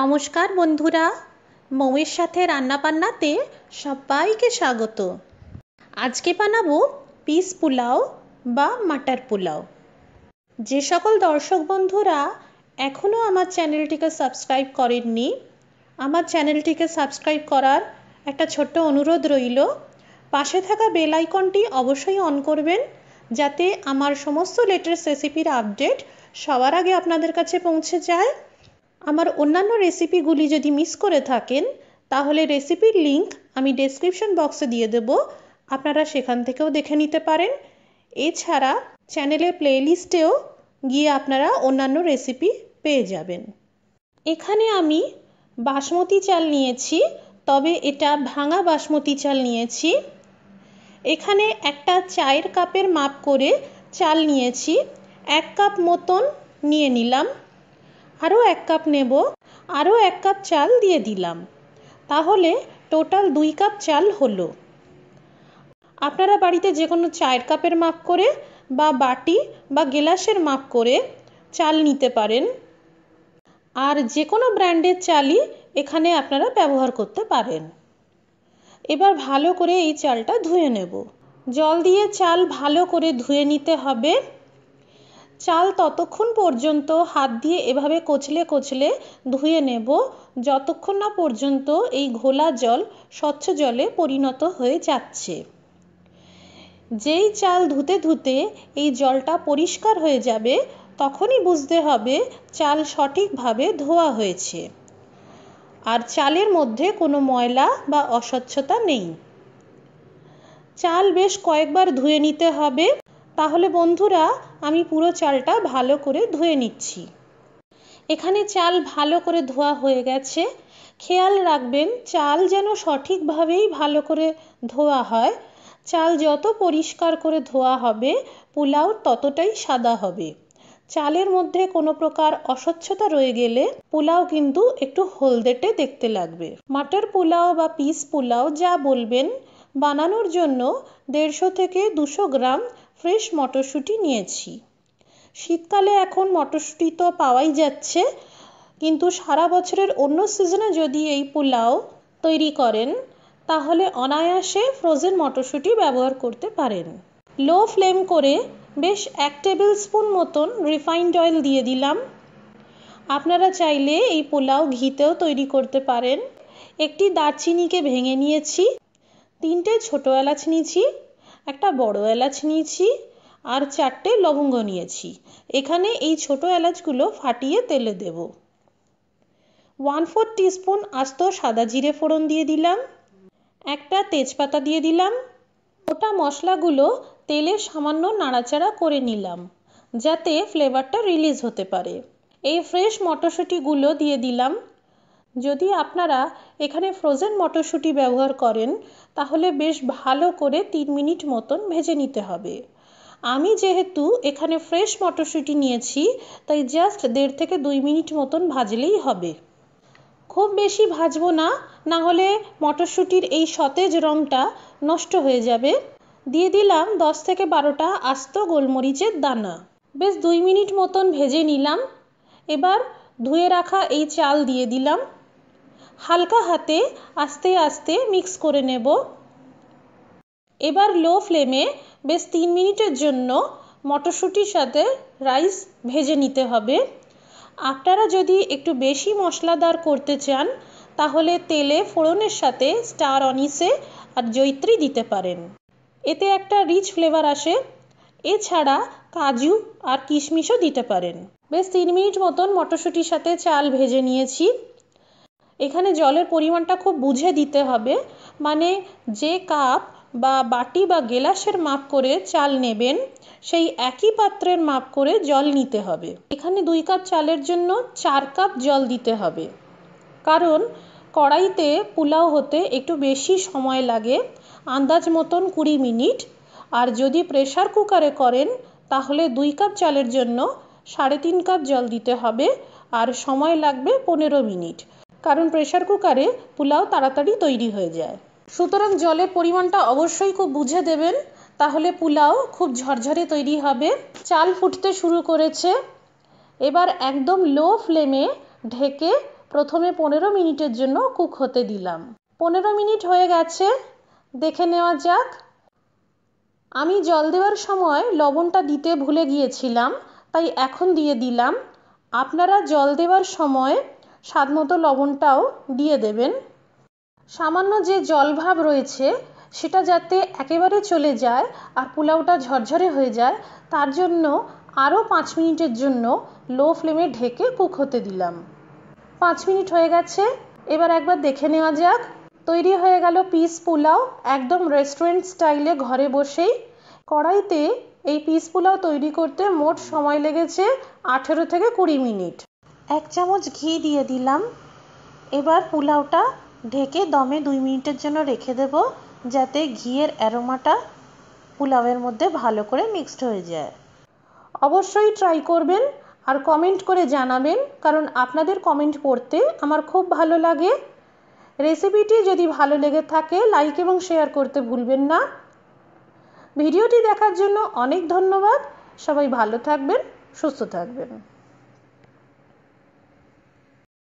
নমস্কার বন্ধুরা মৌয়ের সাথে রান্নাবান্নাতে সবাইকে স্বাগত আজকে বানাবো পিস পোলাও বা মাটার পোলাও যে সকল দর্শক বন্ধুরা এখনও আমার চ্যানেলটিকে সাবস্ক্রাইব করেননি আমার চ্যানেলটিকে সাবস্ক্রাইব করার একটা ছোট্ট অনুরোধ রইল পাশে থাকা বেল আইকনটি অবশ্যই অন করবেন যাতে আমার সমস্ত লেটেস্ট রেসিপির আপডেট সবার আগে আপনাদের কাছে পৌঁছে যায় আমার অন্যান্য রেসিপিগুলি যদি মিস করে থাকেন তাহলে রেসিপির লিঙ্ক আমি ডেসক্রিপশন বক্সে দিয়ে দেব আপনারা সেখান থেকেও দেখে নিতে পারেন এছাড়া চ্যানেলের প্লেলিস্টেও গিয়ে আপনারা অন্যান্য রেসিপি পেয়ে যাবেন এখানে আমি বাসমতি চাল নিয়েছি তবে এটা ভাঙা বাসমতি চাল নিয়েছি এখানে একটা চায়ের কাপের মাপ করে চাল নিয়েছি এক কাপ মতন নিয়ে নিলাম আরও এক কাপ নেব আরও এক কাপ চাল দিয়ে দিলাম তাহলে টোটাল দুই কাপ চাল হলো আপনারা বাড়িতে যে কোনো চায়ের কাপের মাপ করে বা বাটি বা গেলাসের মাপ করে চাল নিতে পারেন আর যে কোনো ব্র্যান্ডের চালই এখানে আপনারা ব্যবহার করতে পারেন এবার ভালো করে এই চালটা ধুয়ে নেব জল দিয়ে চাল ভালো করে ধুয়ে নিতে হবে চাল ততক্ষণ পর্যন্ত হাত দিয়ে এভাবে কচলে কচলে ধুয়ে নেব যতক্ষণ না পর্যন্ত এই ঘোলা জল স্বচ্ছ জলে পরিণত হয়ে যাচ্ছে যেই চাল ধুতে ধুতে এই জলটা পরিষ্কার হয়ে যাবে তখনই বুঝতে হবে চাল সঠিকভাবে ধোয়া হয়েছে আর চালের মধ্যে কোনো ময়লা বা অস্বচ্ছতা নেই চাল বেশ কয়েকবার ধুয়ে নিতে হবে তাহলে বন্ধুরা আমি পুরো চালটা ভালো করে ধুয়ে নিচ্ছি এখানে চাল ভালো করে ধোয়া হয়ে গেছে খেয়াল রাখবেন চাল যেন সঠিকভাবেই ভালো করে ধোয়া হয় চাল যত পরিষ্কার করে ধোয়া হবে পোলাও ততটাই সাদা হবে চালের মধ্যে কোনো প্রকার অস্বচ্ছতা রয়ে গেলে পোলাও কিন্তু একটু হলদেটে দেখতে লাগবে মাটার পোলাও বা পিস পোলাও যা বলবেন বানানোর জন্য দেড়শো থেকে দুশো গ্রাম ফ্রেশ মটরশুঁটি নিয়েছি শীতকালে এখন মটরশুঁটি তো পাওয়াই যাচ্ছে কিন্তু সারা বছরের অন্য সিজনে যদি এই পোলাও তৈরি করেন তাহলে অনায়াসে ফ্রোজেন মটরশুঁটি ব্যবহার করতে পারেন লো ফ্লেম করে বেশ এক টেবিল স্পুন মতন রিফাইন্ড অয়েল দিয়ে দিলাম আপনারা চাইলে এই পোলাও ঘিতেও তৈরি করতে পারেন একটি দারচিনিকে ভেঙে নিয়েছি তিনটে ছোটো এলাচ নিয়েছি একটা বড় এলাচ নিয়েছি আর চারটে লবঙ্গ নিয়েছি এখানে এই ছোট এলাচগুলো ফাটিয়ে তেলে দেব ওয়ান ফোর টিস্পুন আস্ত সাদা জিরে ফোড়ন দিয়ে দিলাম একটা তেজপাতা দিয়ে দিলাম ওটা মশলাগুলো তেলে সামান্য নাড়াচাড়া করে নিলাম যাতে ফ্লেভারটা রিলিজ হতে পারে এই ফ্রেশ মটরশুঁটিগুলো দিয়ে দিলাম যদি আপনারা এখানে ফ্রোজেন মটরশুঁটি ব্যবহার করেন তাহলে বেশ ভালো করে তিন মিনিট মতন ভেজে নিতে হবে আমি যেহেতু এখানে ফ্রেশ মটরশুঁটি নিয়েছি তাই জাস্ট দেড় থেকে দুই মিনিট মতন ভাজলেই হবে খুব বেশি ভাজবো না না হলে মটরশুঁটির এই সতেজ রঙটা নষ্ট হয়ে যাবে দিয়ে দিলাম দশ থেকে বারোটা আস্ত গোলমরিচের দানা বেশ দুই মিনিট মতন ভেজে নিলাম এবার ধুয়ে রাখা এই চাল দিয়ে দিলাম হালকা হাতে আস্তে আস্তে মিক্স করে নেব এবার লো ফ্লেমে বেশ তিন মিনিটের জন্য মটরশুঁটির সাথে রাইস ভেজে নিতে হবে আপনারা যদি একটু বেশি মশলাদার করতে চান তাহলে তেলে ফোড়নের সাথে স্টার অনিসে আর জৈত্রী দিতে পারেন এতে একটা রিচ ফ্লেভার আসে এছাড়া কাজু আর কিশমিশও দিতে পারেন বেশ তিন মিনিট মতন মটরশুঁটির সাথে চাল ভেজে নিয়েছি এখানে জলের পরিমাণটা খুব বুঝে দিতে হবে মানে যে কাপ বা বাটি বা গেলাসের মাপ করে চাল নেবেন সেই একই পাত্রের মাপ করে জল নিতে হবে এখানে দুই কাপ চালের জন্য চার কাপ জল দিতে হবে কারণ কড়াইতে পোলাও হতে একটু বেশি সময় লাগে আন্দাজ মতন কুড়ি মিনিট আর যদি প্রেশার কুকারে করেন তাহলে দুই কাপ চালের জন্য সাড়ে তিন কাপ জল দিতে হবে আর সময় লাগবে পনেরো মিনিট কারণ প্রেশার কুকারে পোলাও তাড়াতাড়ি তৈরি হয়ে যায় সুতরাং জলের পরিমাণটা অবশ্যই খুব বুঝে দেবেন তাহলে পোলাও খুব ঝরঝরে তৈরি হবে চাল ফুটতে শুরু করেছে এবার একদম লো ফ্লেমে ঢেকে প্রথমে পনেরো মিনিটের জন্য কুক হতে দিলাম পনেরো মিনিট হয়ে গেছে দেখে নেওয়া যাক আমি জল দেওয়ার সময় লবণটা দিতে ভুলে গিয়েছিলাম তাই এখন দিয়ে দিলাম আপনারা জল দেওয়ার সময় স্বাদ মতো লবণটাও দিয়ে দেবেন সামান্য যে জলভাব রয়েছে সেটা যাতে একেবারে চলে যায় আর পোলাওটা ঝরঝরে হয়ে যায় তার জন্য আরও পাঁচ মিনিটের জন্য লো ফ্লেমে ঢেকে কুক হতে দিলাম পাঁচ মিনিট হয়ে গেছে এবার একবার দেখে নেওয়া যাক তৈরি হয়ে গেল পিস পোলাও একদম রেস্টুরেন্ট স্টাইলে ঘরে বসেই কড়াইতে এই পিস পোলাও তৈরি করতে মোট সময় লেগেছে আঠেরো থেকে কুড়ি মিনিট এক চামচ ঘি দিয়ে দিলাম এবার পোলাওটা ঢেকে দমে দুই মিনিটের জন্য রেখে দেব যাতে ঘিয়ের অ্যারোমাটা পোলাওয়ের মধ্যে ভালো করে মিক্সড হয়ে যায় অবশ্যই ট্রাই করবেন আর কমেন্ট করে জানাবেন কারণ আপনাদের কমেন্ট পড়তে আমার খুব ভালো লাগে রেসিপিটি যদি ভালো লেগে থাকে লাইক এবং শেয়ার করতে ভুলবেন না ভিডিওটি দেখার জন্য অনেক ধন্যবাদ সবাই ভালো থাকবেন সুস্থ থাকবেন